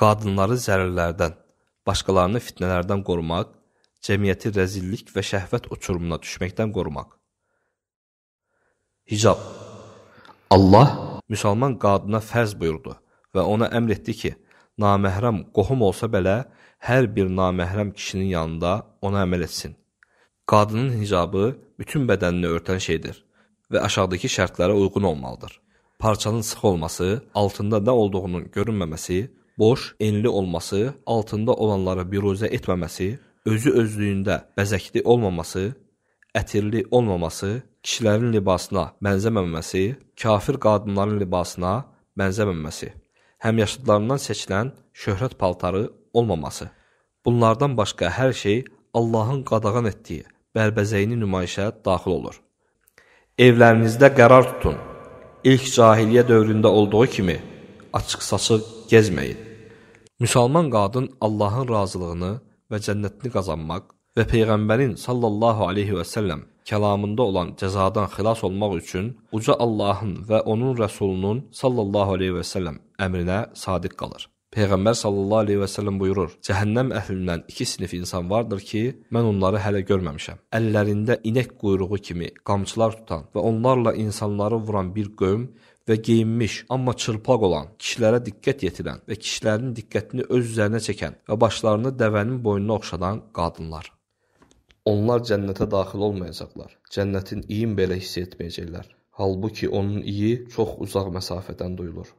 Qadınları zərərlərdən, başqalarını fitnələrdən qorumaq, cəmiyyəti rəzillik və şəhvət uçurumuna düşməkdən qorumaq. Hicab Allah müsəlman qadına fərz buyurdu və ona əmr etdi ki, naməhrəm qohum olsa belə, hər bir naməhrəm kişinin yanında ona əməl etsin. Qadının hicabı bütün bədənini örtən şeydir və aşağıdakı şərtlərə uyğun olmalıdır. Parçanın sıx olması, altında nə olduğunun görünməməsi, boş, enli olması, altında olanları biruzə etməməsi, özü özlüyündə bəzəkli olmaması, ətirli olmaması, kişilərin libasına bənzəməməsi, kafir qadınların libasına bənzəməməsi, həmyaşıdlarından seçilən şöhrət paltarı olmaması. Bunlardan başqa hər şey Allahın qadağan etdiyi bərbəzəyini nümayişə daxil olur. Evlərinizdə qərar tutun. İlk cahiliyyə dövründə olduğu kimi açıq-saçıq gezməyin. Müsəlman qadın Allahın razılığını və cənnətini qazanmaq və peyğəmbərin sallallahu alayhi və sallam kəlamında olan cəzadan xilas olmaq üçün uca Allahın və onun rəsulunun sallallahu alayhi və sallam əmrinə sadiq qalır. Peyğəmbər sallallahu alayhi və sallam buyurur: "Cəhənnəm əhlindən iki sinif insan vardır ki, mən onları hələ görməmişəm. Əllərində inək quyruğu kimi qamçılar tutan və onlarla insanları vuran bir qövm və geyinmiş, amma çılpaq olan, kişilərə diqqət yetirən və kişilərin diqqətini öz üzərinə çəkən və başlarını dəvənin boynuna oxşadan qadınlar. Onlar cənnətə daxil olmayacaqlar. Cənnətin iyin belə hiss etməyəcəklər. Halbuki onun iyi çox uzaq məsafədən duyulur.